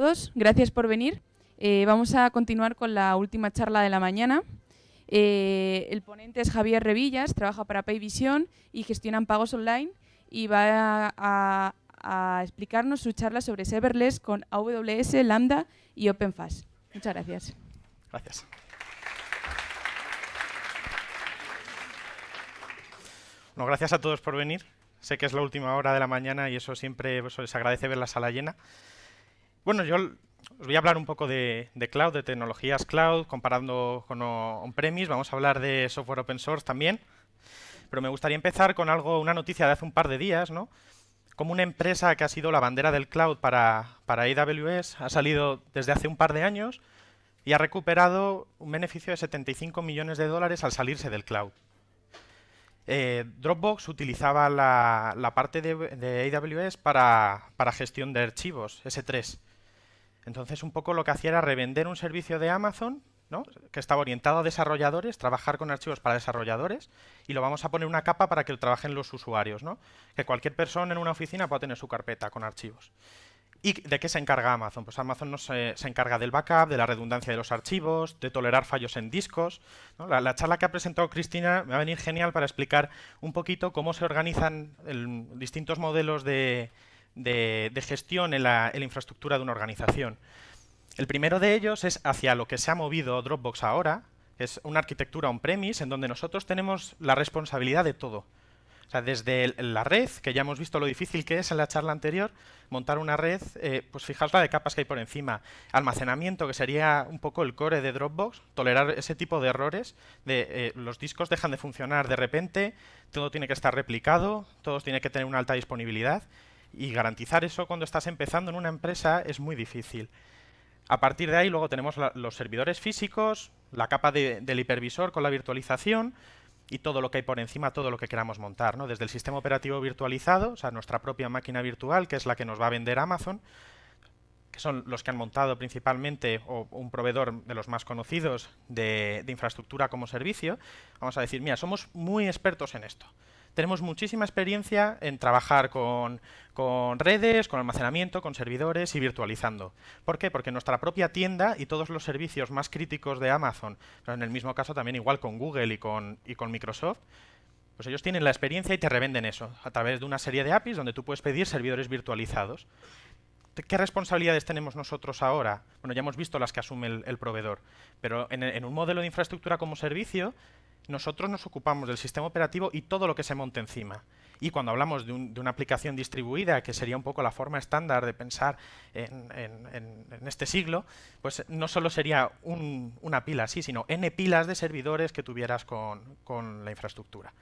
todos, gracias por venir. Eh, vamos a continuar con la última charla de la mañana. Eh, el ponente es Javier Revillas, trabaja para Payvision y gestionan pagos online y va a, explicarnos su charla sobre serverless con AWS, Lambda y OpenFast. Muchas gracias. Gracias. Bueno, gracias a todos por venir. Sé que es la última hora de la mañana y eso siempre se les agradece ver la sala llena. Bueno, yo os voy a hablar un poco de, cloud, de tecnologías cloud, comparando con on-premise. Vamos a hablar de software open source también. Pero me gustaría empezar con algo, una noticia de hace un par de días, ¿no? Como una empresa que ha sido la bandera del cloud para, para AWS ha salido desde hace un par de años y ha recuperado un beneficio de 75 millones de dólares al salirse del cloud. Eh, Dropbox utilizaba la, parte de, de AWS para, gestión de archivos, S3. Entonces, un poco lo que hacía era revender un servicio de Amazon, ¿no? que estaba orientado a desarrolladores, trabajar con archivos para desarrolladores, y lo vamos a poner una capa para que lo trabajen los usuarios, ¿no? que cualquier persona en una oficina pueda tener su carpeta con archivos. ¿Y de qué se encarga Amazon? Pues Amazon se, encarga del backup, de la redundancia de los archivos, de tolerar fallos en discos. La, charla que ha presentado Cristina me va a venir genial para explicar un poquito cómo se organizan distintos modelos de, de, gestión en la, infraestructura de una organización. El primero de ellos es hacia lo que se ha movido Dropbox ahora, es una arquitectura on-premise en donde nosotros tenemos la responsabilidad de todo. desde la red, que ya hemos visto lo difícil que es en la charla anterior, montar una red, eh, pues fijaos la de capas que hay por encima. Almacenamiento, que sería un poco el core de Dropbox, tolerar ese tipo de errores, de eh, los discos dejan de funcionar de repente, todo tiene que estar replicado, todos tiene que tener una alta disponibilidad. Y garantizar eso cuando estás empezando en una empresa es muy difícil. A partir de ahí luego tenemos los servidores físicos, la capa del hipervisor con la virtualización y todo lo que hay por encima, todo lo que queramos montar, ¿no? Desde el sistema operativo virtualizado, o sea, nuestra propia máquina virtual, que es la que nos va a vender Amazon, que son los que han montado principalmente, o un proveedor de los más conocidos de, de infraestructura como servicio, vamos a decir, mira, somos muy expertos en esto tenemos muchísima experiencia en trabajar con, redes, con almacenamiento, con servidores y virtualizando. ¿Por qué? Porque nuestra propia tienda y todos los servicios más críticos de Amazon, en el mismo caso también igual con Google y con, y con Microsoft, pues ellos tienen la experiencia y te revenden eso a través de una serie de APIs donde tú puedes pedir servidores virtualizados. ¿Qué responsabilidades tenemos nosotros ahora? Bueno, ya hemos visto las que asume el, proveedor, pero en, un modelo de infraestructura como servicio, nosotros nos ocupamos del sistema operativo y todo lo que se monte encima. Y cuando hablamos de, una aplicación distribuida, que sería un poco la forma estándar de pensar en, este siglo, pues no solo sería una pila así, sino n pilas de servidores que tuvieras con la infraestructura.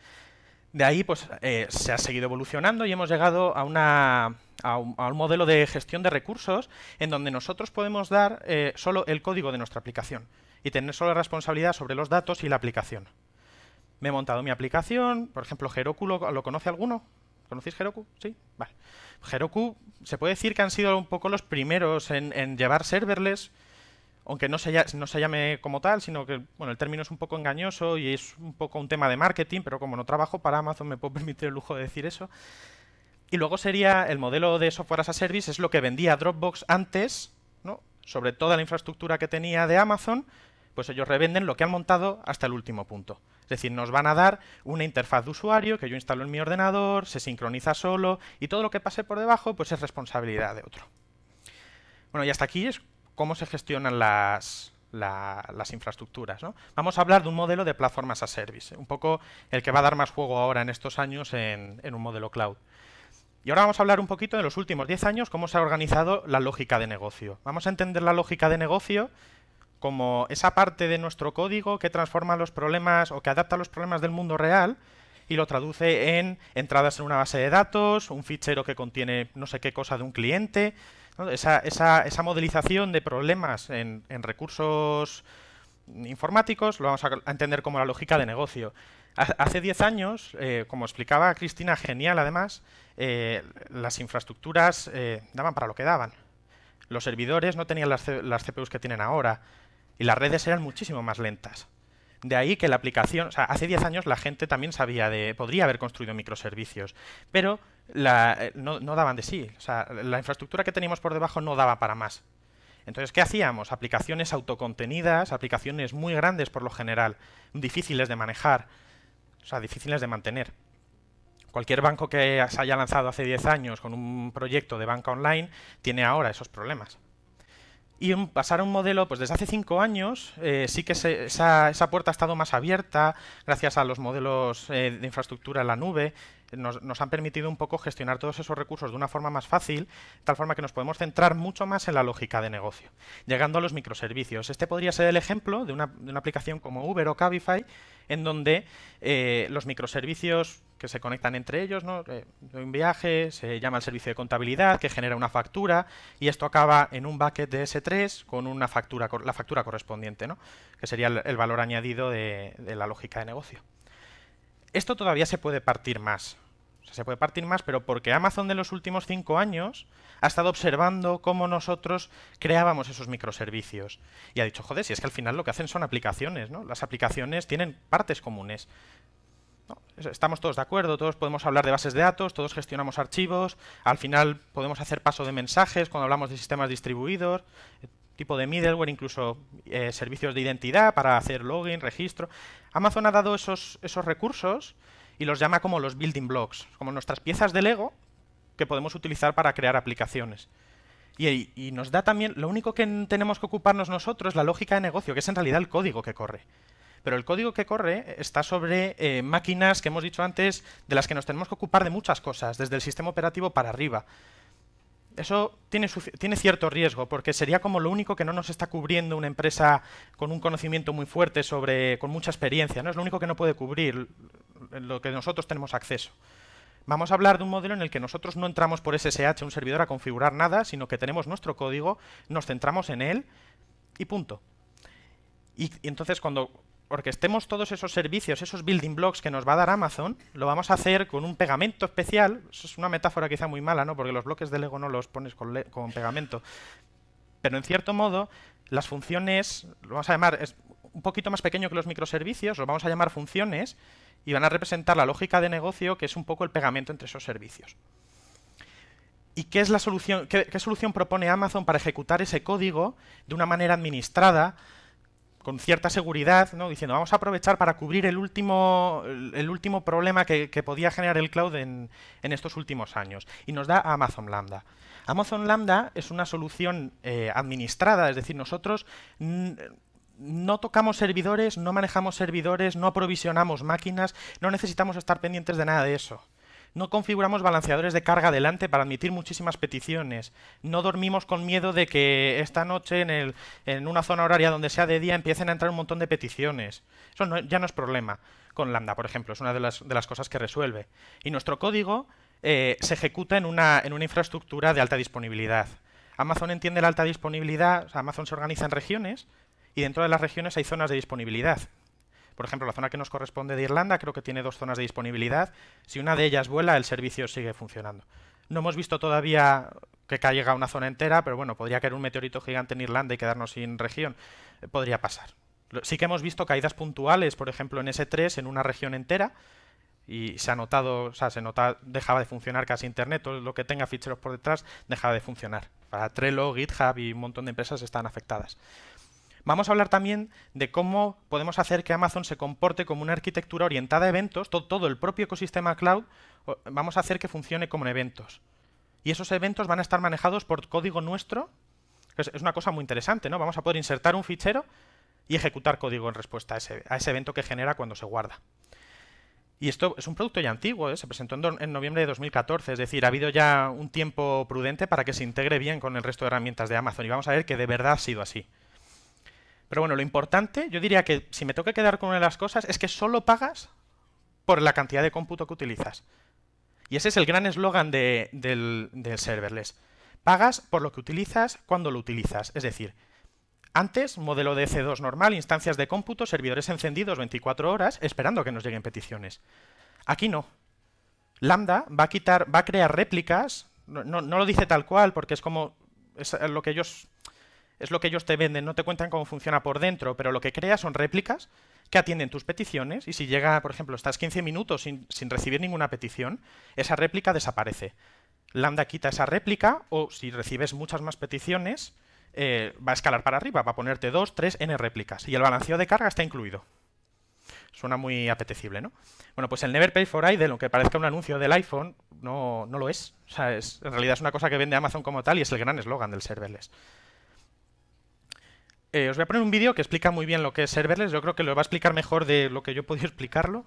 De ahí pues, eh, se ha seguido evolucionando y hemos llegado a, un, modelo de gestión de recursos en donde nosotros podemos dar eh, solo el código de nuestra aplicación y tener solo responsabilidad sobre los datos y la aplicación. Me he montado mi aplicación, por ejemplo, Heroku, ¿lo, conoce alguno? ¿Conocéis Heroku? ¿Sí? Vale. Heroku se puede decir que han sido un poco los primeros en, en llevar serverless aunque no se, llame como tal, sino que bueno, el término es un poco engañoso y es un poco un tema de marketing, pero como no trabajo para Amazon me puedo permitir el lujo de decir eso. Y luego sería el modelo de software as a service, es lo que vendía Dropbox antes, ¿no? sobre toda la infraestructura que tenía de Amazon, pues ellos revenden lo que han montado hasta el último punto. Es decir, nos van a dar una interfaz de usuario que yo instalo en mi ordenador, se sincroniza solo y todo lo que pase por debajo pues es responsabilidad de otro. Bueno, y hasta aquí es cómo se gestionan las, infraestructuras. Vamos a hablar de un modelo de plataformas as a Service, un poco el que va a dar más juego ahora en estos años en, en un modelo cloud. Y ahora vamos a hablar un poquito de los últimos 10 años, cómo se ha organizado la lógica de negocio. Vamos a entender la lógica de negocio como esa parte de nuestro código que transforma los problemas o que adapta los problemas del mundo real y lo traduce en entradas en una base de datos, un fichero que contiene no sé qué cosa de un cliente, esa, modelización de problemas en, recursos informáticos lo vamos a, entender como la lógica de negocio. Hace 10 años, eh, como explicaba Cristina, genial además, eh, las infraestructuras eh, daban para lo que daban. Los servidores no tenían las, las, CPUs que tienen ahora y las redes eran muchísimo más lentas. De ahí que la aplicación, o sea, hace 10 años la gente también sabía de, podría haber construido microservicios, pero eh, no, no, daban de sí. O sea, la infraestructura que teníamos por debajo no daba para más. Entonces, ¿qué hacíamos? Aplicaciones autocontenidas, aplicaciones muy grandes por lo general, difíciles de manejar, o sea, difíciles de mantener. Cualquier banco que se haya lanzado hace 10 años con un proyecto de banca online tiene ahora esos problemas. Y pasar a un modelo, pues desde hace cinco años, eh, sí que esa, esa, puerta ha estado más abierta gracias a los modelos eh, de infraestructura en la nube, nos, han permitido un poco gestionar todos esos recursos de una forma más fácil, tal forma que nos podemos centrar mucho más en la lógica de negocio, llegando a los microservicios. Este podría ser el ejemplo de una, aplicación como Uber o Cabify, en donde eh, los microservicios que se conectan entre ellos, ¿no? Eh, un viaje, se llama el servicio de contabilidad, que genera una factura, y esto acaba en un bucket de S3 con una factura, la factura correspondiente, que sería el, valor añadido de la lógica de negocio. Esto todavía se puede partir más. se puede partir más, pero porque Amazon de los últimos cinco años ha estado observando cómo nosotros creábamos esos microservicios. Y ha dicho, joder, si es que al final lo que hacen son aplicaciones, ¿no? Las aplicaciones tienen partes comunes. Estamos todos de acuerdo, todos podemos hablar de bases de datos, todos gestionamos archivos, al final podemos hacer paso de mensajes cuando hablamos de sistemas distribuidos, tipo de middleware, incluso eh, servicios de identidad para hacer login, registro. Amazon ha dado esos, esos recursos y los llama como los building blocks, como nuestras piezas de Lego que podemos utilizar para crear aplicaciones. Y, nos da también, lo único que tenemos que ocuparnos nosotros es la lógica de negocio, que es en realidad el código que corre. Pero el código que corre está sobre eh, máquinas que hemos dicho antes, de las que nos tenemos que ocupar de muchas cosas, desde el sistema operativo para arriba. Eso tiene, cierto riesgo, porque sería como lo único que no nos está cubriendo una empresa con un conocimiento muy fuerte sobre, con mucha experiencia, ¿no? Es lo único que no puede cubrir lo que nosotros tenemos acceso. Vamos a hablar de un modelo en el que nosotros no entramos por SSH un servidor a configurar nada, sino que tenemos nuestro código, nos centramos en él y punto. y entonces cuando estemos todos esos servicios, esos building blocks que nos va a dar Amazon, lo vamos a hacer con un pegamento especial. Eso es una metáfora quizá muy mala, ¿no? Porque los bloques de Lego no los pones con, pegamento. Pero en cierto modo, las funciones, lo vamos a llamar, es un poquito más pequeño que los microservicios, los vamos a llamar funciones, y van a representar la lógica de negocio, que es un poco el pegamento entre esos servicios. ¿Y qué es la solución? qué solución propone Amazon para ejecutar ese código de una manera administrada? con cierta seguridad, ¿no? diciendo vamos a aprovechar para cubrir el último, el último problema que, podía generar el cloud en, estos últimos años. Y nos da Amazon Lambda. Amazon Lambda es una solución eh, administrada, es decir, nosotros no tocamos servidores, no manejamos servidores, no aprovisionamos máquinas, no necesitamos estar pendientes de nada de eso. No configuramos balanceadores de carga adelante para admitir muchísimas peticiones. No dormimos con miedo de que esta noche en, una zona horaria donde sea de día empiecen a entrar un montón de peticiones. Eso ya no es problema con Lambda, por ejemplo. Es una de las, cosas que resuelve. Y nuestro código eh, se ejecuta en una, infraestructura de alta disponibilidad. Amazon entiende la alta disponibilidad, Amazon se organiza en regiones y dentro de las regiones hay zonas de disponibilidad. Por ejemplo, la zona que nos corresponde de Irlanda creo que tiene dos zonas de disponibilidad. Si una de ellas vuela, el servicio sigue funcionando. No hemos visto todavía que caiga una zona entera, pero bueno, podría caer un meteorito gigante en Irlanda y quedarnos sin región. Eh, podría pasar. Sí que hemos visto caídas puntuales, por ejemplo, en S3, en una región entera, y se ha notado, o sea, se nota, dejaba de funcionar casi Internet, todo lo que tenga ficheros por detrás dejaba de funcionar. Para Trello, GitHub y un montón de empresas están afectadas. Vamos a hablar también de cómo podemos hacer que Amazon se comporte como una arquitectura orientada a eventos, todo, el propio ecosistema cloud, vamos a hacer que funcione como en eventos. Y esos eventos van a estar manejados por código nuestro, es una cosa muy interesante, ¿no? Vamos a poder insertar un fichero y ejecutar código en respuesta a ese, evento que genera cuando se guarda. Y esto es un producto ya antiguo, ¿eh? se presentó en, noviembre de 2014, es decir, ha habido ya un tiempo prudente para que se integre bien con el resto de herramientas de Amazon y vamos a ver que de verdad ha sido así. Pero bueno, lo importante, yo diría que si me toca quedar con una de las cosas, es que solo pagas por la cantidad de cómputo que utilizas. Y ese es el gran eslogan del, serverless. Pagas por lo que utilizas cuando lo utilizas. Es decir, antes, modelo de c 2 normal, instancias de cómputo, servidores encendidos 24 horas, esperando que nos lleguen peticiones. Aquí no. Lambda va a quitar, va a crear réplicas, no, lo dice tal cual, porque es como es lo que ellos es lo que ellos te venden, no te cuentan cómo funciona por dentro, pero lo que crea son réplicas que atienden tus peticiones y si llega, por ejemplo, estás 15 minutos sin, recibir ninguna petición, esa réplica desaparece. Lambda quita esa réplica o si recibes muchas más peticiones, eh, va a escalar para arriba, va a ponerte 2, 3, n réplicas y el balanceo de carga está incluido. Suena muy apetecible, ¿no? Bueno, pues el Never Pay for lo aunque parezca un anuncio del iPhone, no, no lo es. En realidad es una cosa que vende Amazon como tal y es el gran eslogan del serverless. Eh, os voy a poner un vídeo que explica muy bien lo que es serverless. Yo creo que lo va a explicar mejor de lo que yo he podido explicarlo.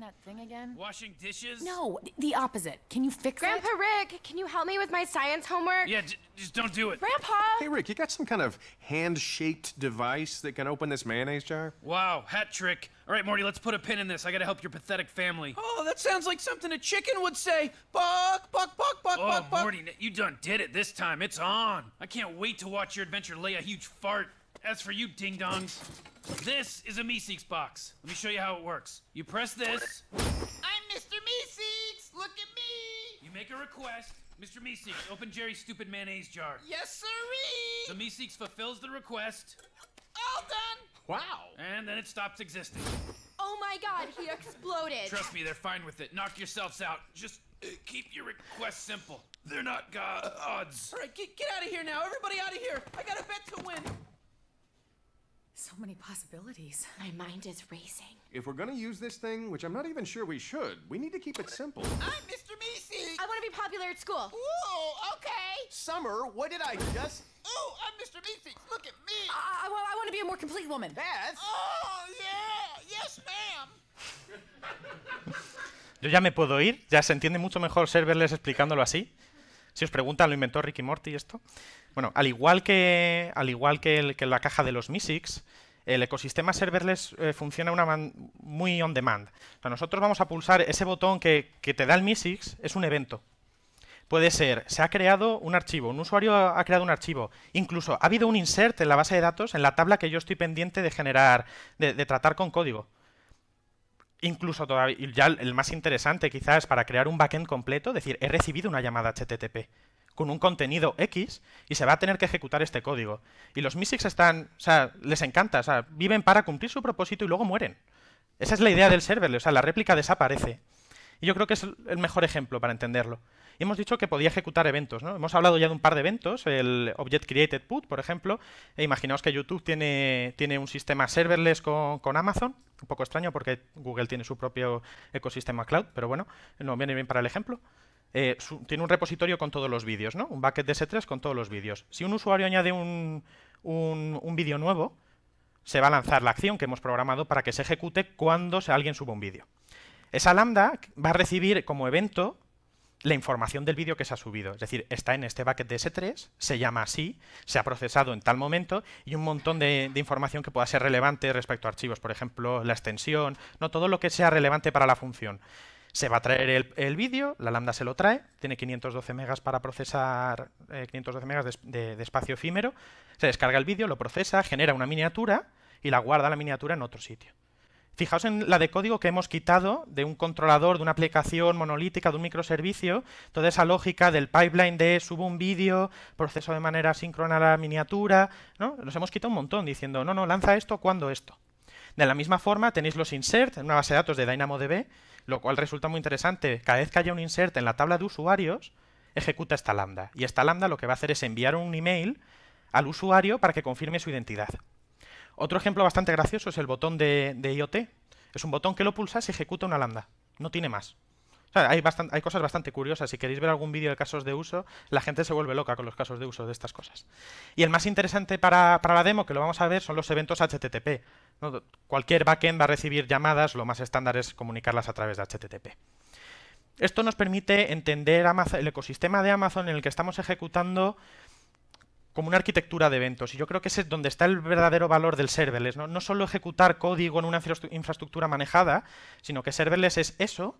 That thing again? Washing dishes? No, the opposite. Can you fix Grandpa it? Grandpa Rick, can you help me with my science homework? Yeah, just don't do it. Grandpa! Hey, Rick, you got some kind of hand-shaped device that can open this mayonnaise jar? Wow, hat trick. All right, Morty, let's put a pin in this. I gotta help your pathetic family. Oh, that sounds like something a chicken would say. Buck, buck, buck, buck, oh, buck, buck. Morty, you done did it this time. It's on. I can't wait to watch your adventure lay a huge fart. As for you ding-dongs, this is a Meeseeks box. Let me show you how it works. You press this. I'm Mr. Meeseeks! Look at me! You make a request. Mr. Meeseeks, open Jerry's stupid mayonnaise jar. Yes, sirree! The Meeseeks fulfills the request. All done! Wow! And then it stops existing. Oh my god, he exploded! Trust me, they're fine with it. Knock yourselves out. Just uh, keep your request simple. They're not gods. Uh, All right, get, get out of here now. Everybody out of here. I got a bet to win. So many possibilities. My mind is racing. If we're gonna use this thing, which I'm not even sure we should, we need to keep it simple. I'm Mr. Meese! I wanna be popular at school. Whoa, okay! Summer, what did I just... Oh, I'm Mr. Meese! Look at me! I, I, I wanna be a more complete woman. Beth? Oh, yeah! Yes, ma'am! Yo ya me puedo ir, ya se entiende mucho mejor ser verles explicándolo así. Si os preguntan, ¿lo inventó Ricky Morty esto? Bueno, al igual que, al igual que, la caja de los MISIX, el ecosistema serverless eh, funciona muy on demand. O nosotros vamos a pulsar ese botón que, te da el MISIX, es un evento. Puede ser, se ha creado un archivo, un usuario ha, creado un archivo, incluso ha habido un insert en la base de datos, en la tabla que yo estoy pendiente de generar, de tratar con código incluso todavía, ya el más interesante quizás para crear un backend completo, decir, he recibido una llamada HTTP con un contenido X y se va a tener que ejecutar este código. Y los MISICs están, o sea, les encanta, o sea, viven para cumplir su propósito y luego mueren. Esa es la idea del serverless, o sea, la réplica desaparece. Y yo creo que es el mejor ejemplo para entenderlo. Y hemos dicho que podía ejecutar eventos. ¿no? Hemos hablado ya de un par de eventos, el Object Created Put, por ejemplo. E imaginaos que YouTube tiene, tiene un sistema serverless con, Amazon, un poco extraño porque Google tiene su propio ecosistema cloud, pero bueno, no viene bien para el ejemplo. Eh, tiene un repositorio con todos los vídeos, ¿no? un bucket de S3 con todos los vídeos. Si un usuario añade un, un, un vídeo nuevo, se va a lanzar la acción que hemos programado para que se ejecute cuando alguien suba un vídeo. Esa lambda va a recibir como evento la información del vídeo que se ha subido. Es decir, está en este bucket de S3, se llama así, se ha procesado en tal momento y un montón de, información que pueda ser relevante respecto a archivos, por ejemplo, la extensión, no todo lo que sea relevante para la función. Se va a traer el, vídeo, la lambda se lo trae, tiene 512 megas para procesar, 512 eh, megas de, de espacio efímero, se descarga el vídeo, lo procesa, genera una miniatura y la guarda la miniatura en otro sitio. Fijaos en la de código que hemos quitado de un controlador, de una aplicación monolítica, de un microservicio, toda esa lógica del pipeline de subo un vídeo, proceso de manera síncrona la miniatura, ¿no? Nos hemos quitado un montón diciendo, no, no, lanza esto, cuando esto. De la misma forma tenéis los insert en una base de datos de DynamoDB, lo cual resulta muy interesante. Cada vez que haya un insert en la tabla de usuarios, ejecuta esta lambda. Y esta lambda lo que va a hacer es enviar un email al usuario para que confirme su identidad. Otro ejemplo bastante gracioso es el botón de, IoT. Es un botón que lo pulsas y ejecuta una lambda. No tiene más. hay, cosas bastante curiosas. Si queréis ver algún vídeo de casos de uso, la gente se vuelve loca con los casos de uso de estas cosas. Y el más interesante para, la demo, que lo vamos a ver, son los eventos HTTP. Cualquier backend va a recibir llamadas, lo más estándar es comunicarlas a través de HTTP. Esto nos permite entender el ecosistema de Amazon en el que estamos ejecutando como una arquitectura de eventos. Y yo creo que ese es donde está el verdadero valor del serverless. No, solo ejecutar código en una infraestructura manejada, sino que serverless es eso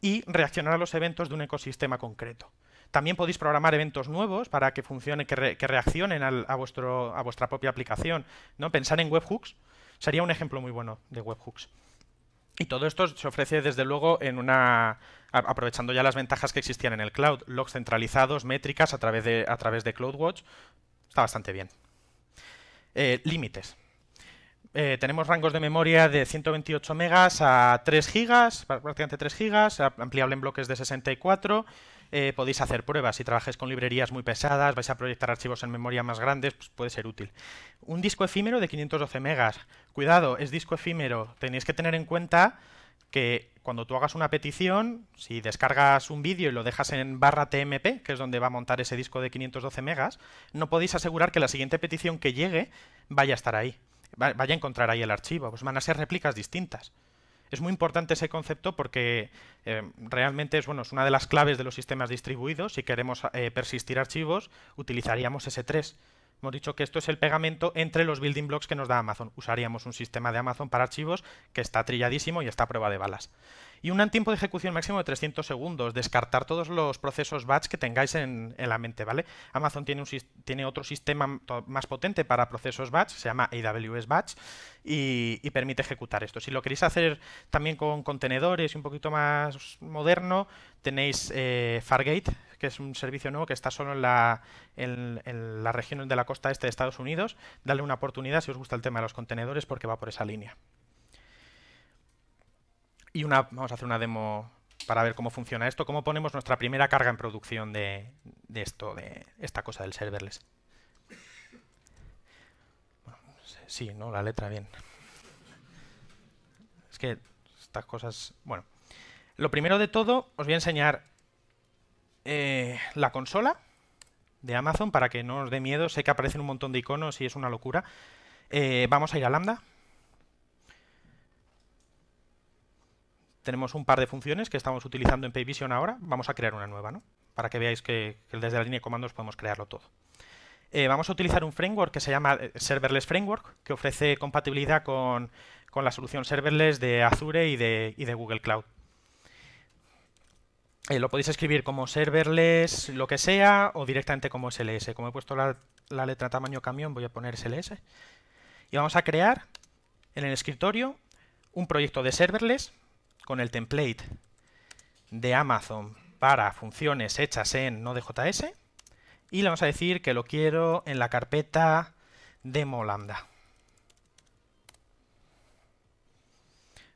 y reaccionar a los eventos de un ecosistema concreto. También podéis programar eventos nuevos para que funcionen, que, reaccionen a, vuestro, a vuestra propia aplicación. ¿no? Pensar en webhooks sería un ejemplo muy bueno de webhooks. Y todo esto se ofrece desde luego en una aprovechando ya las ventajas que existían en el cloud, logs centralizados, métricas a través de a través de CloudWatch, Está bastante bien. Eh, límites. Eh, tenemos rangos de memoria de 128 megas a 3 gigas, prácticamente 3 gigas, ampliable en bloques de 64. Eh, podéis hacer pruebas. Si trabajáis con librerías muy pesadas, vais a proyectar archivos en memoria más grandes, pues puede ser útil. Un disco efímero de 512 megas. Cuidado, es disco efímero. Tenéis que tener en cuenta que cuando tú hagas una petición, si descargas un vídeo y lo dejas en barra TMP, que es donde va a montar ese disco de 512 megas, no podéis asegurar que la siguiente petición que llegue vaya a estar ahí, vaya a encontrar ahí el archivo, pues van a ser réplicas distintas. Es muy importante ese concepto porque eh, realmente es, bueno, es una de las claves de los sistemas distribuidos. Si queremos eh, persistir archivos, utilizaríamos S3. Hemos dicho que esto es el pegamento entre los building blocks que nos da Amazon. Usaríamos un sistema de Amazon para archivos que está trilladísimo y está a prueba de balas. Y un tiempo de ejecución máximo de 300 segundos. Descartar todos los procesos batch que tengáis en, la mente, ¿vale? Amazon tiene, otro sistema más potente para procesos batch, se llama AWS Batch, y, permite ejecutar esto. Si lo queréis hacer también con contenedores y un poquito más moderno, tenéis eh, Fargate, que es un servicio nuevo que está solo en la, en, la región de la costa este de Estados Unidos. Dale una oportunidad si os gusta el tema de los contenedores porque va por esa línea. Y una, vamos a hacer una demo para ver cómo funciona esto, cómo ponemos nuestra primera carga en producción de, esto, de esta cosa del serverless. sí, ¿no? La letra bien. Es que estas cosas... Bueno, lo primero de todo os voy a enseñar eh, la consola de Amazon para que no os dé miedo. Sé que aparecen un montón de iconos y es una locura. Eh, vamos a ir a Lambda. Tenemos un par de funciones que estamos utilizando en PayVision ahora. Vamos a crear una nueva, ¿no? Para que veáis que, desde la línea de comandos podemos crearlo todo. Eh, vamos a utilizar un framework que se llama Serverless Framework, que ofrece compatibilidad con, la solución serverless de Azure y de Google Cloud. Eh, lo podéis escribir como serverless, lo que sea, o directamente como SLS. Como he puesto la, letra tamaño camión, voy a poner SLS. Y vamos a crear en el escritorio un proyecto de serverless con el template de Amazon para funciones hechas en Node.js y le vamos a decir que lo quiero en la carpeta demo lambda.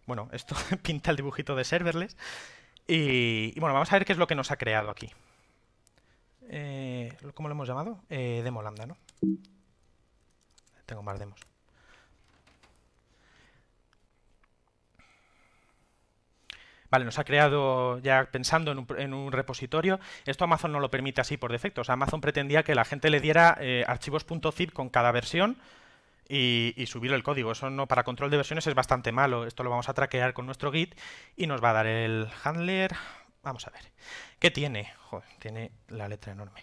Bueno, esto pinta el dibujito de serverless. Y, bueno, vamos a ver qué es lo que nos ha creado aquí. Eh, ¿Cómo lo hemos llamado? Eh, demo Lambda, ¿no? Tengo más demos. Vale, nos ha creado ya pensando en un, en un, repositorio. Esto Amazon no lo permite así por defecto. Amazon pretendía que la gente le diera eh, archivos.zip con cada versión y, subir el código. Eso no para control de versiones es bastante malo. Esto lo vamos a traquear con nuestro git y nos va a dar el handler. Vamos a ver. ¿Qué tiene? Joder, tiene la letra enorme.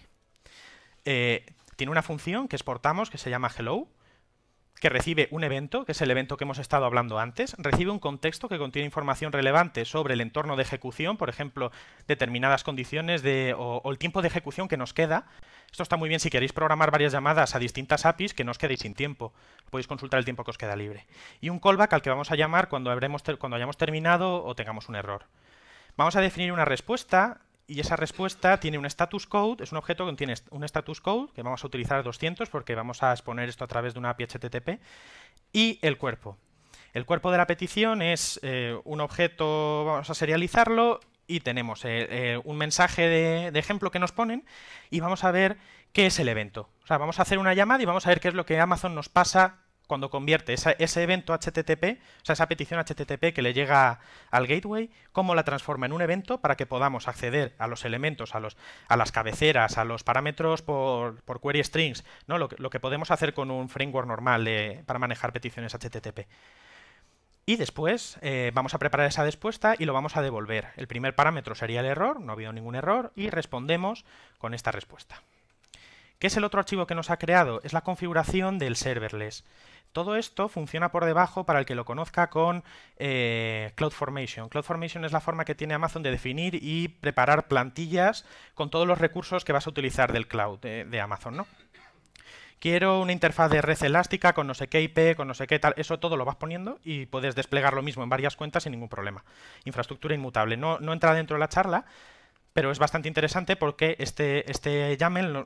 Eh, tiene una función que exportamos que se llama hello que recibe un evento, que es el evento que hemos estado hablando antes, recibe un contexto que contiene información relevante sobre el entorno de ejecución, por ejemplo, determinadas condiciones de, o, el tiempo de ejecución que nos queda. Esto está muy bien si queréis programar varias llamadas a distintas APIs que no os quedéis sin tiempo. Podéis consultar el tiempo que os queda libre. Y un callback al que vamos a llamar cuando, cuando hayamos terminado o tengamos un error. Vamos a definir una respuesta y esa respuesta tiene un status code, es un objeto que tiene un status code, que vamos a utilizar 200 porque vamos a exponer esto a través de una API HTTP, y el cuerpo. El cuerpo de la petición es eh, un objeto, vamos a serializarlo, y tenemos eh, eh, un mensaje de, de, ejemplo que nos ponen y vamos a ver qué es el evento. O sea, vamos a hacer una llamada y vamos a ver qué es lo que Amazon nos pasa cuando convierte ese evento HTTP, o sea, esa petición HTTP que le llega al gateway, cómo la transforma en un evento para que podamos acceder a los elementos, a, las cabeceras, a los parámetros por, query strings, ¿no? Lo que, podemos hacer con un framework normal para manejar peticiones HTTP. Y después eh, vamos a preparar esa respuesta y lo vamos a devolver. El primer parámetro sería el error, no ha habido ningún error, y respondemos con esta respuesta. ¿Qué es el otro archivo que nos ha creado? Es la configuración del serverless. Todo esto funciona por debajo para el que lo conozca con eh, CloudFormation. CloudFormation es la forma que tiene Amazon de definir y preparar plantillas con todos los recursos que vas a utilizar del cloud eh, de, Amazon, ¿no? Quiero una interfaz de red elástica con no sé qué IP, con no sé qué tal. Eso todo lo vas poniendo y puedes desplegar lo mismo en varias cuentas sin ningún problema. Infraestructura inmutable. No, no entra dentro de la charla, pero es bastante interesante porque este, este YAML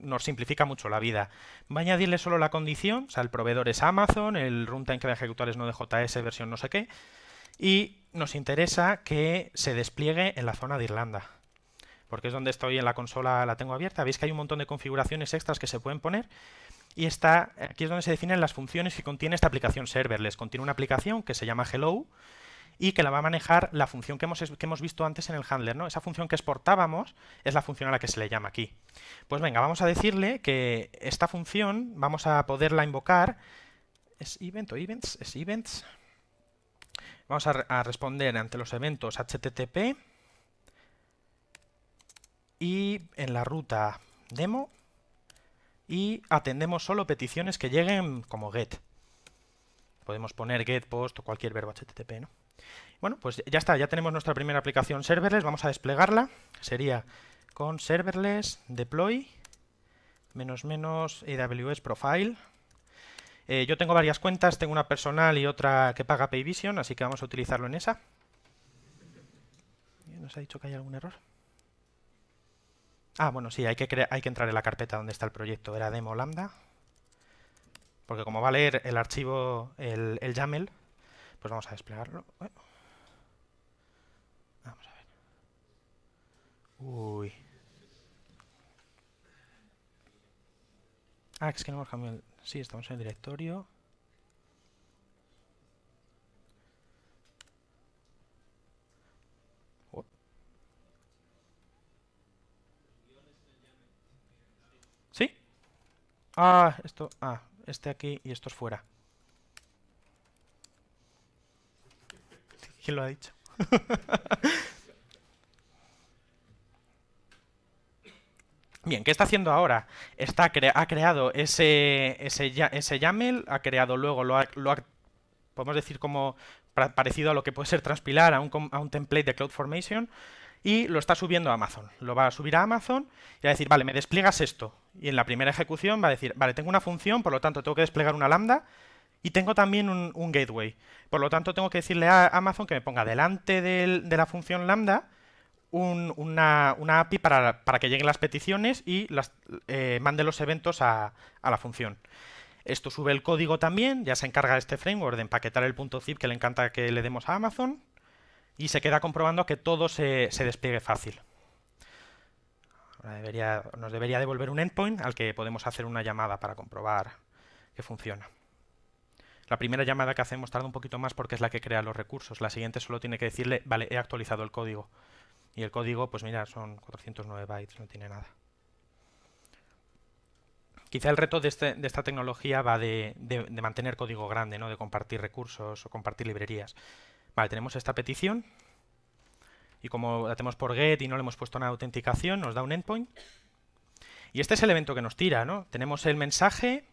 nos, simplifica mucho la vida. Va a añadirle solo la condición, o sea, el proveedor es Amazon, el runtime que va a ejecutar es JS versión no sé qué, y nos interesa que se despliegue en la zona de Irlanda, porque es donde estoy en la consola, la tengo abierta. Veis que hay un montón de configuraciones extras que se pueden poner, y está, aquí es donde se definen las funciones que contiene esta aplicación serverless. Contiene una aplicación que se llama Hello, y que la va a manejar la función que hemos, que hemos visto antes en el handler. ¿no? Esa función que exportábamos es la función a la que se le llama aquí. Pues venga, vamos a decirle que esta función vamos a poderla invocar. ¿Es event o events? Es events. Vamos a, a responder ante los eventos http y en la ruta demo y atendemos solo peticiones que lleguen como get. Podemos poner get, post o cualquier verbo http, ¿no? Bueno, pues ya está, ya tenemos nuestra primera aplicación serverless, vamos a desplegarla. Sería con serverless deploy menos menos AWS profile. Eh, yo tengo varias cuentas, tengo una personal y otra que paga Payvision, así que vamos a utilizarlo en esa. Eh, ¿Nos ha dicho que hay algún error? Ah, bueno, sí, hay que, hay que entrar en la carpeta donde está el proyecto, era demo lambda. Porque como va a leer el archivo, el YAML, pues vamos a desplegarlo. Vamos a ver. Uy. Ah, es que no hemos cambiado el... Sí, estamos en el directorio. Oh. ¿Sí? Ah, esto... Ah, este aquí y esto es fuera. ¿Quién lo ha dicho? Bien, ¿qué está haciendo ahora? Está ha creado ese, ese, ese YAML, ha creado luego, lo podemos decir como parecido a lo que puede ser transpilar a un, a un template de CloudFormation, y lo está subiendo a Amazon. Lo va a subir a Amazon y va a decir, vale, me despliegas esto. Y en la primera ejecución va a decir, vale, tengo una función, por lo tanto tengo que desplegar una lambda y tengo también un, gateway. Por lo tanto, tengo que decirle a Amazon que me ponga delante de la función lambda una, API para, que lleguen las peticiones y las, eh, mande los eventos a, la función. Esto sube el código también, ya se encarga este framework de empaquetar el punto zip que le encanta que le demos a Amazon y se queda comprobando que todo se, despliegue fácil. Ahora debería, nos debería devolver un endpoint al que podemos hacer una llamada para comprobar que funciona. La primera llamada que hacemos tarda un poquito más porque es la que crea los recursos. La siguiente solo tiene que decirle, vale, he actualizado el código. Y el código, pues mira, son 409 bytes, no tiene nada. Quizá el reto de, este, esta tecnología va de, mantener código grande, ¿no? de compartir recursos o compartir librerías. Vale, tenemos esta petición. Y como la tenemos por get y no le hemos puesto nada de autenticación, nos da un endpoint. Y este es el evento que nos tira, ¿no? Tenemos el mensaje,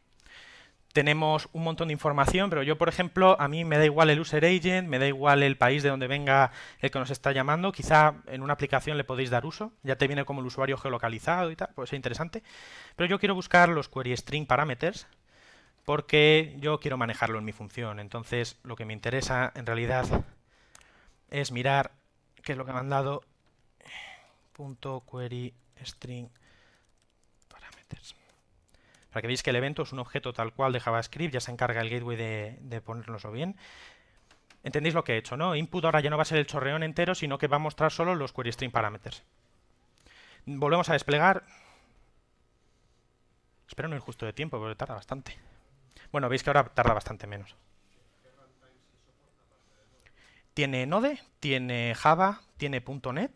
tenemos un montón de información, pero yo, por ejemplo, a mí me da igual el user agent, me da igual el país de donde venga el que nos está llamando, quizá en una aplicación le podéis dar uso, ya te viene como el usuario geolocalizado y tal, puede ser interesante, pero yo quiero buscar los query string parameters porque yo quiero manejarlo en mi función, entonces lo que me interesa en realidad es mirar qué es lo que me han dado eh, punto query string parameters. Para que veáis que el evento es un objeto tal cual de JavaScript, ya se encarga el gateway de, de bien. Entendéis lo que he hecho, ¿no? Input ahora ya no va a ser el chorreón entero, sino que va a mostrar solo los query string parameters. Volvemos a desplegar. Espero no ir justo de tiempo, porque tarda bastante. Bueno, veis que ahora tarda bastante menos. Tiene Node, tiene Java, tiene .NET,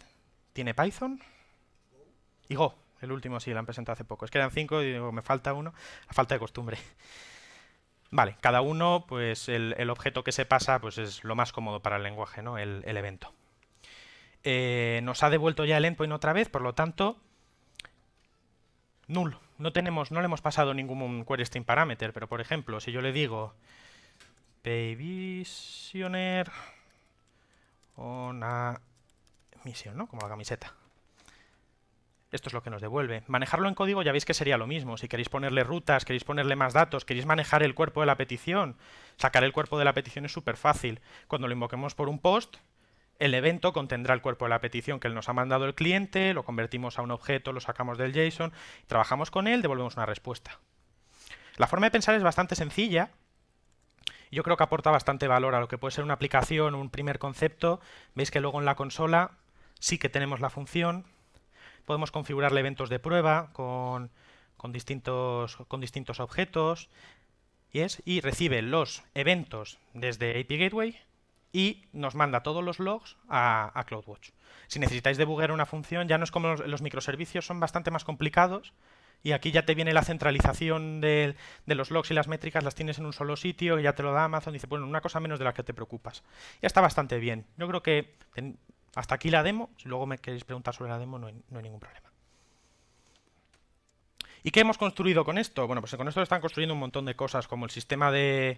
tiene Python y Go. El último sí, lo han presentado hace poco. Es que eran cinco y digo, me falta uno. A falta de costumbre. Vale, cada uno, pues el, objeto que se pasa, pues es lo más cómodo para el lenguaje, ¿no? El, evento. Eh, nos ha devuelto ya el endpoint otra vez, por lo tanto, null. No tenemos, no le hemos pasado ningún query string parameter, pero por ejemplo, si yo le digo Payvisioner una misión, ¿no? Como la camiseta. Esto es lo que nos devuelve. Manejarlo en código ya veis que sería lo mismo. Si queréis ponerle rutas, queréis ponerle más datos, queréis manejar el cuerpo de la petición. Sacar el cuerpo de la petición es súper fácil. Cuando lo invoquemos por un post, el evento contendrá el cuerpo de la petición que nos ha mandado el cliente, lo convertimos a un objeto, lo sacamos del JSON, trabajamos con él, devolvemos una respuesta. La forma de pensar es bastante sencilla. Yo creo que aporta bastante valor a lo que puede ser una aplicación, un primer concepto. Veis que luego en la consola sí que tenemos la función Podemos configurarle eventos de prueba con, distintos, con distintos objetos. y recibe los eventos desde API Gateway y nos manda todos los logs a, CloudWatch. Si necesitáis debugar una función, ya no es como los, microservicios, son bastante más complicados y aquí ya te viene la centralización de, los logs y las métricas, las tienes en un solo sitio, y ya te lo da Amazon, dice, bueno, una cosa menos de la que te preocupas. Ya está bastante bien. Yo creo que hasta aquí la demo. Si luego me queréis preguntar sobre la demo, no hay, ningún problema. ¿Y qué hemos construido con esto? Bueno, pues con esto están construyendo un montón de cosas, como el sistema de,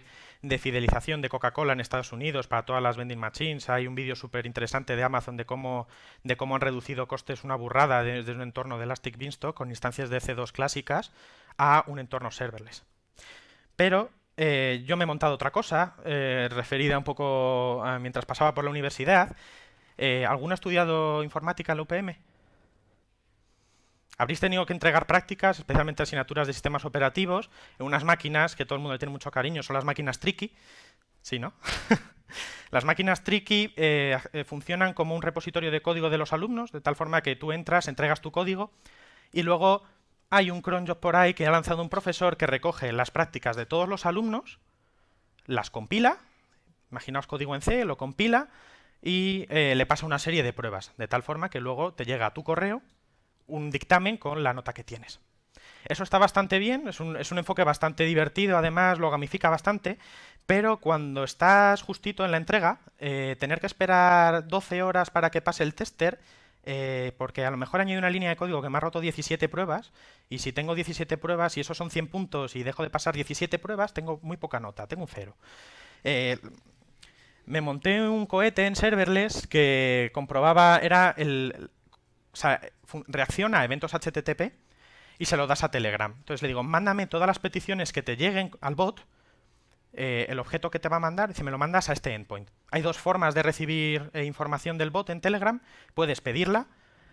fidelización de Coca-Cola en Estados Unidos para todas las vending machines. Hay un vídeo súper interesante de Amazon de cómo, han reducido costes una burrada desde un entorno de Elastic Beanstalk con instancias de c 2 clásicas a un entorno serverless. Pero eh, yo me he montado otra cosa, eh, referida un poco a mientras pasaba por la universidad, eh, ¿Alguno ha estudiado informática en la UPM? Habréis tenido que entregar prácticas, especialmente asignaturas de sistemas operativos, en unas máquinas que todo el mundo le tiene mucho cariño, son las máquinas tricky. Sí, ¿no? Las máquinas Tricky eh, eh, funcionan como un repositorio de código de los alumnos, de tal forma que tú entras, entregas tu código y luego hay un cron job por ahí que ha lanzado un profesor que recoge las prácticas de todos los alumnos, las compila, imaginaos código en C, lo compila, y eh, le pasa una serie de pruebas, de tal forma que luego te llega a tu correo un dictamen con la nota que tienes. Eso está bastante bien, es un, enfoque bastante divertido, además lo gamifica bastante, pero cuando estás justito en la entrega, eh, tener que esperar 12 horas para que pase el tester, eh, porque a lo mejor añade una línea de código que me ha roto 17 pruebas, y si tengo 17 pruebas y esos son 100 puntos y dejo de pasar 17 pruebas, tengo muy poca nota, tengo un cero me monté un cohete en serverless que comprobaba, era el... O reacciona a eventos HTTP y se lo das a Telegram. Entonces le digo, mándame todas las peticiones que te lleguen al bot, eh, el objeto que te va a mandar, y si me lo mandas a este endpoint. Hay dos formas de recibir eh, información del bot en Telegram. Puedes pedirla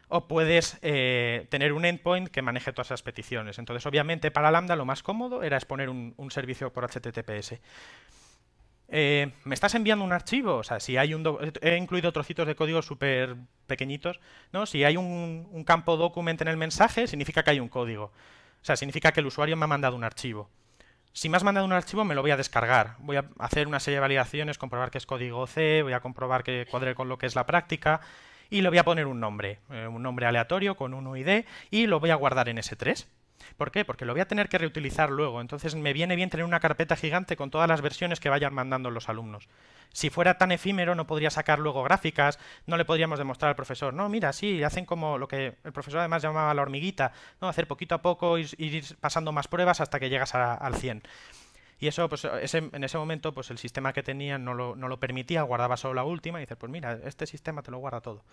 o puedes eh, tener un endpoint que maneje todas esas peticiones. Entonces, obviamente, para Lambda lo más cómodo era exponer un servicio por HTTPS. Eh, me estás enviando un archivo, o sea, si hay un... He incluido trocitos de código súper pequeñitos, ¿no? Si hay un, campo document en el mensaje, significa que hay un código. O sea, significa que el usuario me ha mandado un archivo. Si me has mandado un archivo, me lo voy a descargar. Voy a hacer una serie de validaciones, comprobar que es código C, voy a comprobar que cuadre con lo que es la práctica y le voy a poner un nombre, eh, un nombre aleatorio con un UID y lo voy a guardar en S3. ¿Por qué? Porque lo voy a tener que reutilizar luego. Entonces me viene bien tener una carpeta gigante con todas las versiones que vayan mandando los alumnos. Si fuera tan efímero no podría sacar luego gráficas, no le podríamos demostrar al profesor, no, mira, sí, hacen como lo que el profesor además llamaba la hormiguita, ¿no? hacer poquito a poco, ir, ir pasando más pruebas hasta que llegas al 100. Y eso, pues en ese momento, pues el sistema que tenía no lo, permitía, guardaba solo la última y dice, pues mira, este sistema te lo guarda todo.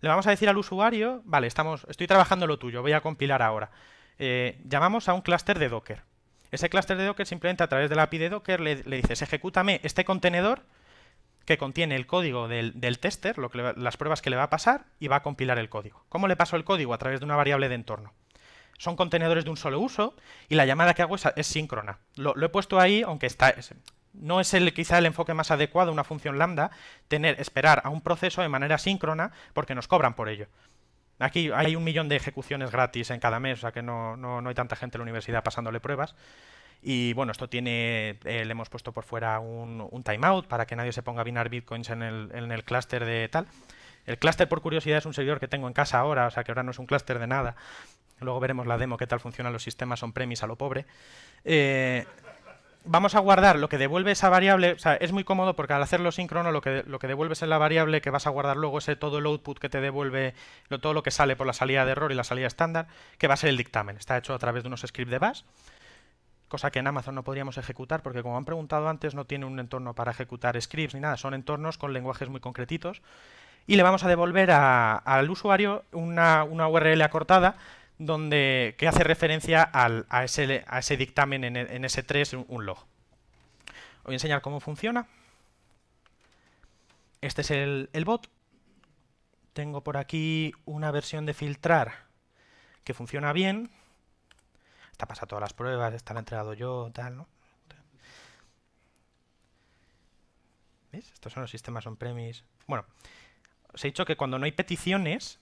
Le vamos a decir al usuario, vale, estamos, estoy trabajando lo tuyo, voy a compilar ahora. Eh, llamamos a un clúster de Docker. Ese clúster de Docker simplemente a través de la API de Docker le, dices, ejecútame este contenedor que contiene el código del, tester, lo que las pruebas que le va a pasar, y va a compilar el código. ¿Cómo le paso el código? A través de una variable de entorno. Son contenedores de un solo uso y la llamada que hago es, síncrona. Lo, he puesto ahí, aunque está, no es el, quizá el enfoque más adecuado una función lambda, tener, esperar a un proceso de manera síncrona porque nos cobran por ello. Aquí hay un millón de ejecuciones gratis en cada mes, o sea que no, no, no hay tanta gente en la universidad pasándole pruebas. Y bueno, esto tiene, eh, le hemos puesto por fuera un, timeout para que nadie se ponga a binar bitcoins en el, en el clúster de tal. El clúster, por curiosidad, es un servidor que tengo en casa ahora, o sea que ahora no es un clúster de nada. Luego veremos la demo, qué tal funcionan los sistemas on-premise a lo pobre. Eh, vamos a guardar lo que devuelve esa variable, o sea, es muy cómodo porque al hacerlo síncrono lo que, lo que devuelves es la variable que vas a guardar luego es todo el output que te devuelve, todo lo que sale por la salida de error y la salida estándar, que va a ser el dictamen. Está hecho a través de unos scripts de bash, cosa que en Amazon no podríamos ejecutar porque como han preguntado antes no tiene un entorno para ejecutar scripts ni nada, son entornos con lenguajes muy concretitos. Y le vamos a devolver al usuario una, una URL acortada donde, que hace referencia al, a, ese, dictamen en, en S3, un, log. voy a enseñar cómo funciona. Este es el, bot. Tengo por aquí una versión de filtrar que funciona bien. Está pasa todas las pruebas, está la he entregado yo, tal, Estos son los sistemas on-premise. Bueno, os he dicho que cuando no hay peticiones,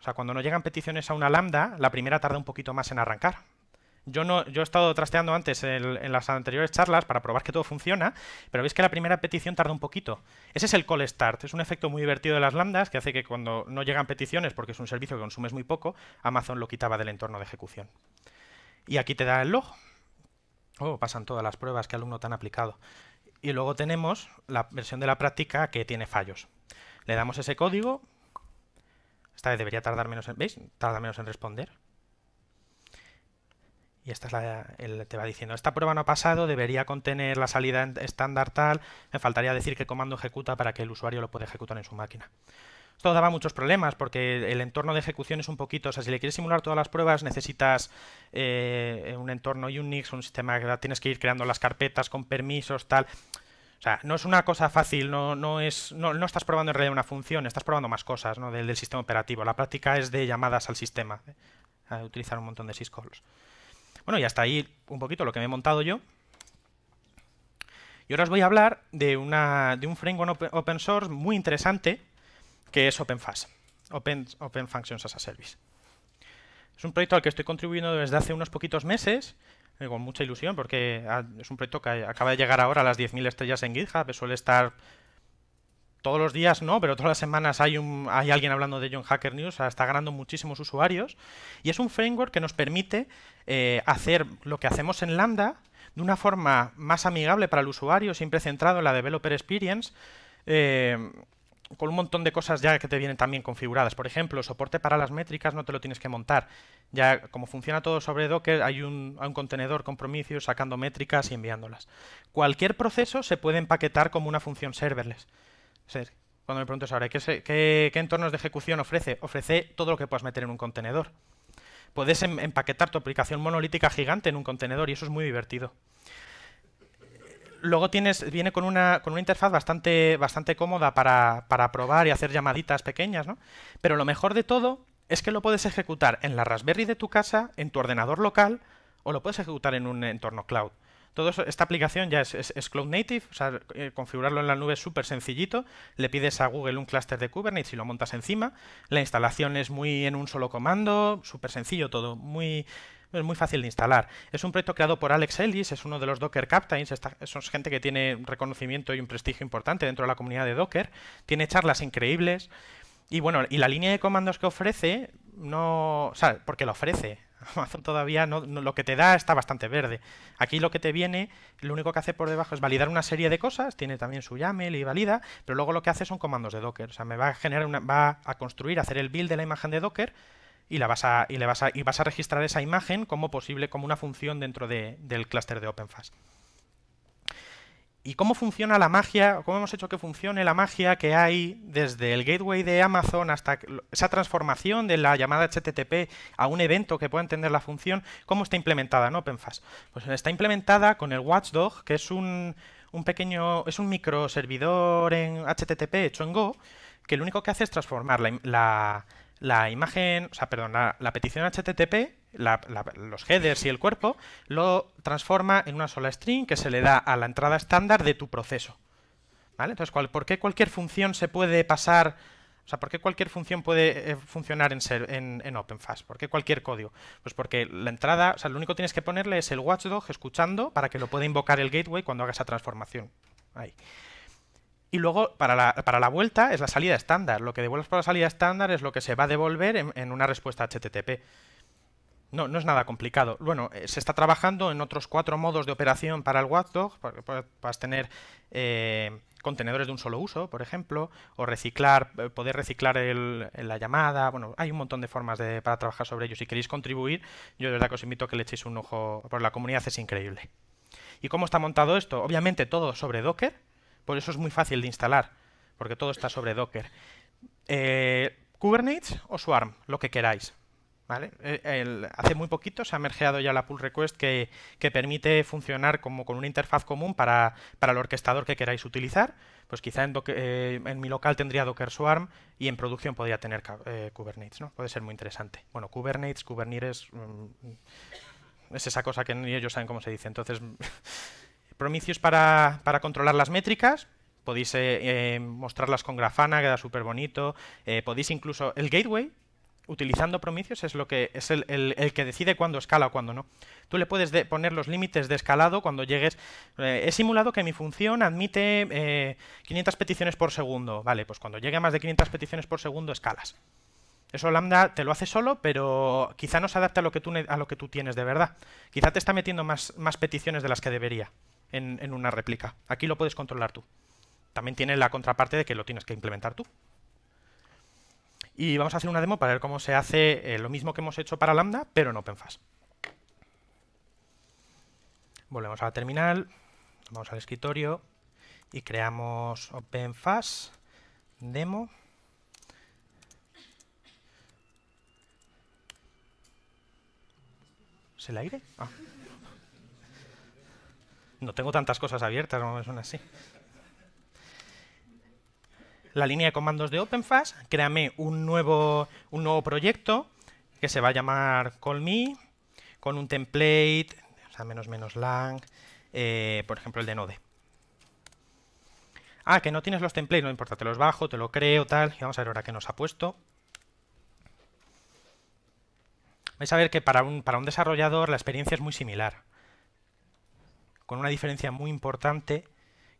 o sea, cuando no llegan peticiones a una lambda, la primera tarda un poquito más en arrancar. Yo, no, yo he estado trasteando antes en las anteriores charlas para probar que todo funciona, pero veis que la primera petición tarda un poquito. Ese es el call start, es un efecto muy divertido de las lambdas que hace que cuando no llegan peticiones, porque es un servicio que consumes muy poco, Amazon lo quitaba del entorno de ejecución. Y aquí te da el log. Oh, pasan todas las pruebas, que alumno tan aplicado. Y luego tenemos la versión de la práctica que tiene fallos. Le damos ese código, esta debería tardar menos en... ¿Veis? Tarda menos en responder. Y esta es la... él te va diciendo, esta prueba no ha pasado, debería contener la salida estándar tal, me faltaría decir qué comando ejecuta para que el usuario lo pueda ejecutar en su máquina. Esto daba muchos problemas porque el entorno de ejecución es un poquito, o sea, si le quieres simular todas las pruebas necesitas eh, un entorno Unix, un sistema que tienes que ir creando las carpetas con permisos, tal. O sea, no es una cosa fácil, no, es, no, estás probando en realidad una función, estás probando más cosas ¿no? del, sistema operativo. La práctica es de llamadas al sistema, de ¿eh? utilizar un montón de syscalls. Bueno, y hasta ahí un poquito lo que me he montado yo. Y ahora os voy a hablar de, una, de un framework open source muy interesante que es OpenFast, open, open Functions as a Service. Es un proyecto al que estoy contribuyendo desde hace unos poquitos meses eh, con mucha ilusión porque ah, es un proyecto que acaba de llegar ahora a las 10.000 estrellas en GitHub. Suele estar todos los días no, pero todas las semanas hay, hay alguien hablando de John Hacker News, está ganando muchísimos usuarios. Y es un framework que nos permite eh, hacer lo que hacemos en Lambda de una forma más amigable para el usuario, siempre centrado en la developer experience. Eh, con un montón de cosas ya que te vienen también configuradas. Por ejemplo, soporte para las métricas no te lo tienes que montar. Ya como funciona todo sobre Docker, hay un, contenedor con sacando métricas y enviándolas. Cualquier proceso se puede empaquetar como una función serverless. cuando me preguntas ahora, ¿qué, qué, entornos de ejecución ofrece? Ofrece todo lo que puedas meter en un contenedor. Puedes em, empaquetar tu aplicación monolítica gigante en un contenedor y eso es muy divertido luego tienes, viene con una, con una interfaz bastante, bastante cómoda para, para probar y hacer llamaditas pequeñas, ¿no? Pero lo mejor de todo es que lo puedes ejecutar en la Raspberry de tu casa, en tu ordenador local, o lo puedes ejecutar en un entorno cloud. Todo esta aplicación ya es, cloud native, o sea, eh, configurarlo en la nube es súper sencillito. Le pides a Google un clúster de Kubernetes y lo montas encima. La instalación es muy en un solo comando, súper sencillo todo, muy, es muy fácil de instalar. Es un proyecto creado por Alex Ellis, es uno de los Docker Captains, Es son gente que tiene reconocimiento y un prestigio importante dentro de la comunidad de Docker, tiene charlas increíbles y bueno, y la línea de comandos que ofrece, no, o sea, porque lo ofrece, Amazon todavía no, lo que te da está bastante verde. Aquí lo que te viene, lo único que hace por debajo es validar una serie de cosas, tiene también su YAML y valida, pero luego lo que hace son comandos de Docker. O sea, me va a generar una, va a construir, a hacer el build de la imagen de Docker y, la vas a, y, le vas a, y vas a registrar esa imagen como posible, como una función dentro del clúster de OpenFast. ¿Y cómo funciona la magia? ¿Cómo hemos hecho que funcione la magia que hay desde el gateway de Amazon hasta esa transformación de la llamada HTTP a un evento que pueda entender la función? ¿Cómo está implementada en OpenFast? Pues está implementada con el Watchdog, que es un, pequeño, es un microservidor en HTTP hecho en Go, que lo único que hace es transformar la, la, la imagen, o sea, la, petición HTTP, los headers y el cuerpo, lo transforma en una sola string que se le da a la entrada estándar de tu proceso. Entonces, ¿por qué cualquier función se puede pasar o sea, ¿por qué cualquier función puede eh, funcionar en, ser, en, OpenFast? ¿Por qué cualquier código? Pues porque la entrada, o sea, lo único que tienes que ponerle es el watchdog escuchando para que lo pueda invocar el gateway cuando haga esa transformación. Ahí. Y luego, para la, vuelta, es la salida estándar. Lo que devuelves por la salida estándar es lo que se va a devolver en, una respuesta HTTP. No, no es nada complicado. Bueno, eh, se está trabajando en otros cuatro modos de operación para el Watchdog. Para, tener eh, contenedores de un solo uso, por ejemplo, o reciclar, eh, poder reciclar la llamada. Bueno, hay un montón de formas de, para trabajar sobre ello. Si queréis contribuir, yo de verdad que os invito a que le echéis un ojo, por la comunidad es increíble. ¿Y cómo está montado esto? Obviamente todo sobre Docker por eso es muy fácil de instalar, porque todo está sobre Docker. Eh, Kubernetes o Swarm, lo que queráis. ¿Vale? Eh, hace muy poquito se ha mergeado ya la pull request que, permite funcionar como con una interfaz común para, el orquestador que queráis utilizar. Pues quizá eh, en, mi local tendría Docker Swarm y en producción podría tener Kubernetes. ¿no? Puede ser muy interesante. Bueno, Kubernetes, Kubernetes, mm, es esa cosa que ni ellos saben cómo se dice. Entonces, Promicios para, controlar las métricas, podéis eh, eh, mostrarlas con Grafana, queda súper bonito. Eh, podéis incluso el gateway, utilizando promicios, es lo que es el, que decide cuándo escala o cuándo no. Tú le puedes poner los límites de escalado cuando llegues. he simulado que mi función admite 500 peticiones por segundo. Vale, pues cuando llegue a más de 500 peticiones por segundo, escalas. Eso Lambda te lo hace solo, pero quizá no se adapte a lo que tú, a lo que tú tienes de verdad. Quizá te está metiendo más, más peticiones de las que debería en, una réplica. Aquí lo puedes controlar tú. También tiene la contraparte de que lo tienes que implementar tú. Y vamos a hacer una demo para ver cómo se hace eh, lo mismo que hemos hecho para Lambda, pero en OpenFast. Volvemos a la terminal, vamos al escritorio y creamos OpenFast demo. ¿Se el aire? Ah. No tengo tantas cosas abiertas, no me así. La línea de comandos de OpenFast, créame un nuevo, un nuevo proyecto que se va a llamar Call con un template, o sea, menos menos lang, eh, por ejemplo el de Node. Ah, que no tienes los templates, no importa, te los bajo, te lo creo, tal. Y vamos a ver ahora qué nos ha puesto. Vais a ver que para un, para un desarrollador la experiencia es muy similar con una diferencia muy importante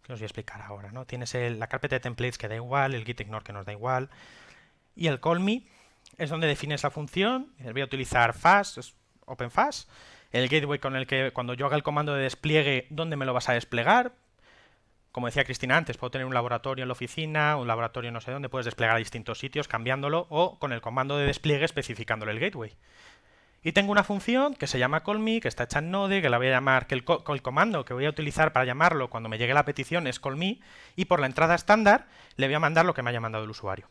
que os voy a explicar ahora. ¿no? Tienes la carpeta de templates que da igual, el gitignore que nos da igual, y el callme es donde defines la función. Voy a utilizar fast, fast el gateway con el que cuando yo haga el comando de despliegue, ¿dónde me lo vas a desplegar? Como decía Cristina antes, puedo tener un laboratorio en la oficina, un laboratorio no sé dónde, puedes desplegar a distintos sitios cambiándolo o con el comando de despliegue especificándole el gateway. Y tengo una función que se llama callMe, que está hecha en Node, que la voy a llamar, que el, comando que voy a utilizar para llamarlo cuando me llegue la petición es callMe, y por la entrada estándar le voy a mandar lo que me haya mandado el usuario.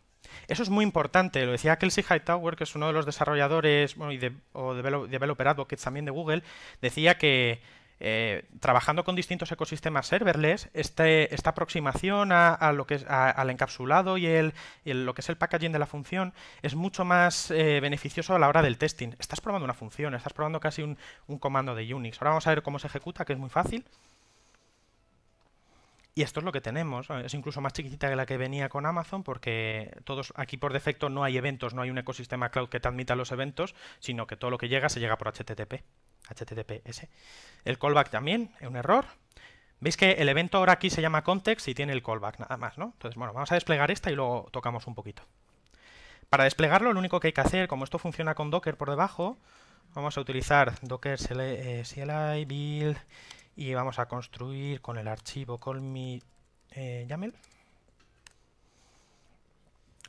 Eso es muy importante, lo decía Kelsey Hightower, que es uno de los desarrolladores, o developer advocates también de Google, decía que eh, trabajando con distintos ecosistemas serverless, este, esta aproximación al encapsulado y, lo que es el packaging de la función es mucho más eh, beneficioso a la hora del testing. Estás probando una función, estás probando casi un, comando de Unix. Ahora vamos a ver cómo se ejecuta, que es muy fácil. Y esto es lo que tenemos. Es incluso más chiquitita que la que venía con Amazon, porque todos aquí por defecto no hay eventos, no hay un ecosistema cloud que te admita los eventos, sino que todo lo que llega se llega por HTTP. HTTPS. El callback también, es un error. Veis que el evento ahora aquí se llama context y tiene el callback nada más, ¿no? Entonces, bueno, vamos a desplegar esta y luego tocamos un poquito. Para desplegarlo, lo único que hay que hacer, como esto funciona con Docker por debajo, vamos a utilizar docker CLI eh, build y vamos a construir con el archivo call eh, YAML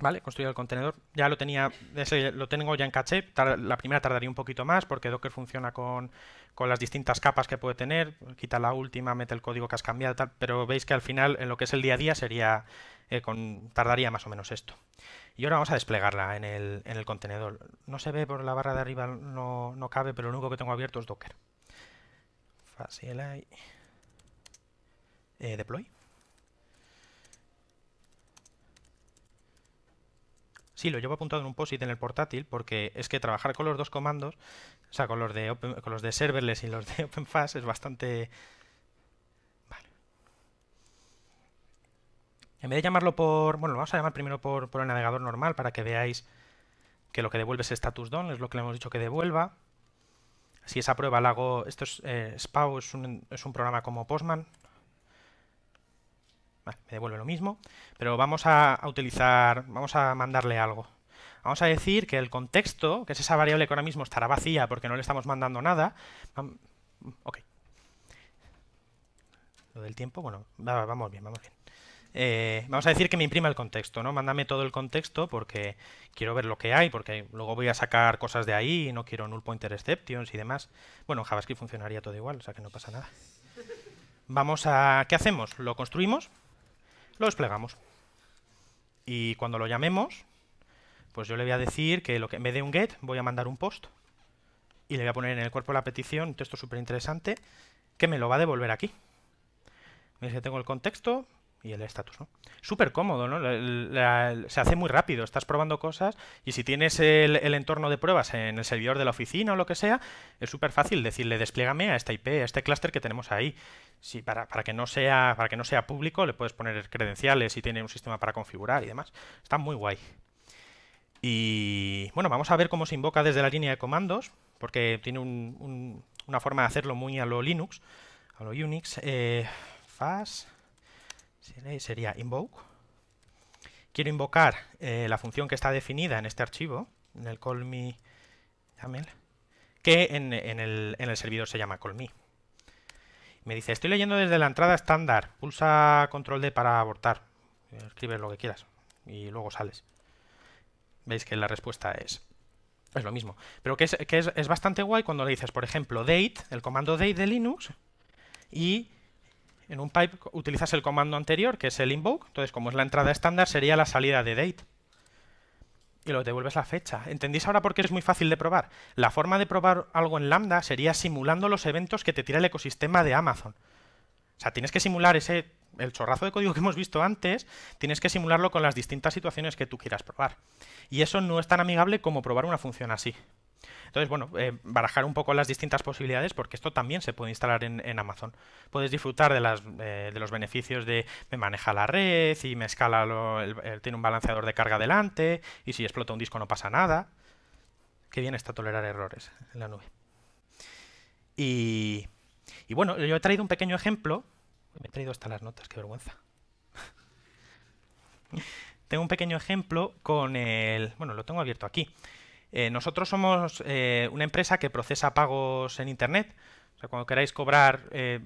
¿Vale? Construir el contenedor. Ya lo tenía, lo tengo ya en caché. la primera tardaría un poquito más porque Docker funciona con, con, las distintas capas que puede tener. Quita la última, mete el código que has cambiado, tal. Pero veis que al final, en lo que es el día a día, sería eh, con, tardaría más o menos esto. Y ahora vamos a desplegarla en el, en el contenedor. No se ve por la barra de arriba, no, no cabe, pero lo único que tengo abierto es Docker. Fácil eh, deploy. Sí, lo llevo apuntado en un POSIT en el portátil porque es que trabajar con los dos comandos, o sea, con los de, los de serverless y los de OpenFast es bastante... Vale. En vez de llamarlo por... Bueno, lo vamos a llamar primero por, el navegador normal para que veáis que lo que devuelve es status es lo que le hemos dicho que devuelva. Si esa prueba la hago... Esto es... Eh, es un, es un programa como Postman, me devuelve lo mismo, pero vamos a, utilizar, vamos a mandarle algo. Vamos a decir que el contexto, que es esa variable que ahora mismo estará vacía porque no le estamos mandando nada. Ok. Lo del tiempo, bueno, vamos bien, vamos bien. Eh, vamos a decir que me imprima el contexto, ¿no? Mándame todo el contexto porque quiero ver lo que hay, porque luego voy a sacar cosas de ahí no quiero null pointer exceptions y demás. Bueno, en JavaScript funcionaría todo igual, o sea que no pasa nada. Vamos a... ¿Qué hacemos? Lo construimos lo desplegamos. Y cuando lo llamemos, pues yo le voy a decir que, lo que en vez de un get voy a mandar un post y le voy a poner en el cuerpo la petición un texto súper interesante que me lo va a devolver aquí. Miren, que tengo el contexto, y el estatus, ¿no? Súper cómodo, ¿no? se hace muy rápido, estás probando cosas y si tienes el, entorno de pruebas en el servidor de la oficina o lo que sea, es súper fácil decirle despliégame a esta IP, a este clúster que tenemos ahí. Si para, que no sea, para que no sea público le puedes poner credenciales y tiene un sistema para configurar y demás. Está muy guay. Y bueno, vamos a ver cómo se invoca desde la línea de comandos, porque tiene una forma de hacerlo muy a lo Linux, a lo Unix. Eh, fast sería invoke. Quiero invocar eh, la función que está definida en este archivo, en el call que en, el, servidor se llama callme me. dice, estoy leyendo desde la entrada estándar, pulsa control D para abortar, Escribe lo que quieras y luego sales. Veis que la respuesta es es lo mismo. Pero que, es, es, bastante guay cuando le dices, por ejemplo, date, el comando date de Linux, y en un pipe utilizas el comando anterior, que es el invoke. Entonces, como es la entrada estándar, sería la salida de date. Y lo devuelves la fecha. ¿Entendéis ahora por qué es muy fácil de probar? La forma de probar algo en Lambda sería simulando los eventos que te tira el ecosistema de Amazon. O sea, tienes que simular ese el chorrazo de código que hemos visto antes, tienes que simularlo con las distintas situaciones que tú quieras probar. Y eso no es tan amigable como probar una función así. Entonces, bueno, eh, barajar un poco las distintas posibilidades porque esto también se puede instalar en, Amazon. Puedes disfrutar eh, de, los beneficios de me maneja la red y me escala, tiene un balanceador de carga delante y si explota un disco no pasa nada. Qué bien está tolerar errores en la nube. Y, y bueno, yo he traído un pequeño ejemplo. Me he traído hasta las notas, qué vergüenza. tengo un pequeño ejemplo con el... Bueno, lo tengo abierto aquí. Eh, nosotros somos eh, una empresa que procesa pagos en Internet. O sea, cuando queráis cobrar, eh,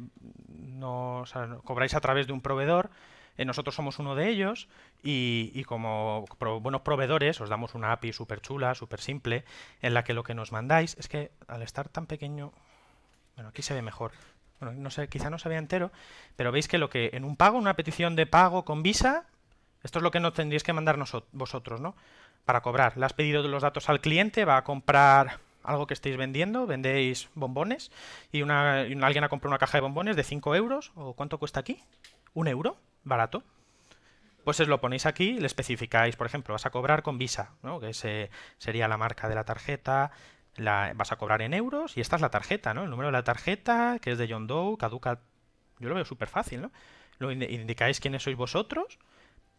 cobráis a través de un proveedor. nosotros somos uno de ellos y, como buenos proveedores os damos una API súper chula, súper simple, en la que lo que nos mandáis es que al estar tan pequeño... Bueno, aquí se ve mejor. no sé, quizá no se vea entero, pero veis que lo que en un pago, una petición de pago con Visa, esto es lo que nos tendríais que mandar vosotros, ¿no? para cobrar. Le has pedido los datos al cliente, va a comprar algo que estéis vendiendo, vendéis bombones y, una, alguien ha comprado una caja de bombones de 5 euros, o ¿cuánto cuesta aquí? ¿Un euro? Barato. Pues os lo ponéis aquí le especificáis, por ejemplo, vas a cobrar con Visa, ¿no? que ese sería la marca de la tarjeta, la, vas a cobrar en euros y esta es la tarjeta, ¿no? el número de la tarjeta, que es de John Doe, caduca, yo lo veo súper fácil, Lo indicáis quiénes sois vosotros,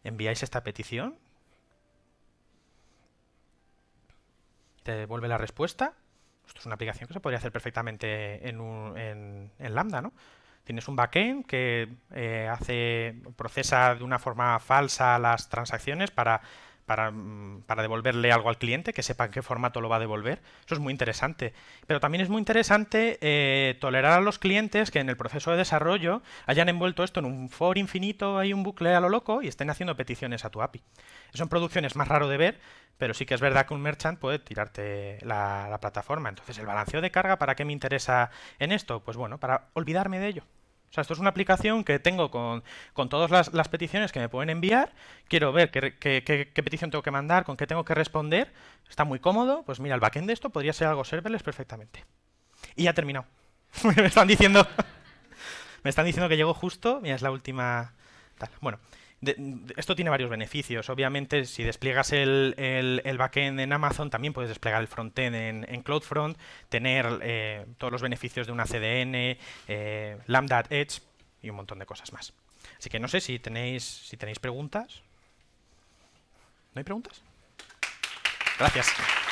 enviáis esta petición te devuelve la respuesta. Esto es una aplicación que se podría hacer perfectamente en, en, Lambda, ¿no? Tienes un backend que eh, hace, procesa de una forma falsa las transacciones para Mm, para, devolverle algo al cliente, que sepa en qué formato lo va a devolver. Eso es muy interesante. Pero también es muy interesante eh, tolerar a los clientes que en el proceso de desarrollo hayan envuelto esto en un for infinito, hay un bucle a lo loco y estén haciendo peticiones a tu API. Eso en es más raro de ver, pero sí que es verdad que un merchant puede tirarte la plataforma. Entonces, el balanceo de carga, ¿para qué me interesa en esto? Pues bueno, para olvidarme de ello sea, esto es una aplicación que tengo con, con todas las, las, peticiones que me pueden enviar. Quiero ver qué, petición tengo que mandar, con qué tengo que responder. Está muy cómodo. Pues mira, el backend de esto podría ser algo serverless perfectamente. Y ya ha terminado. me están diciendo... me están diciendo que llegó justo. Mira, es la última... Bueno, esto tiene varios beneficios. Obviamente, si despliegas el, el, backend en Amazon, también puedes desplegar el frontend en, en CloudFront, tener eh, todos los beneficios de una CDN, eh, Lambda Edge y un montón de cosas más. Así que no sé si tenéis, si tenéis preguntas. ¿No hay preguntas? Gracias.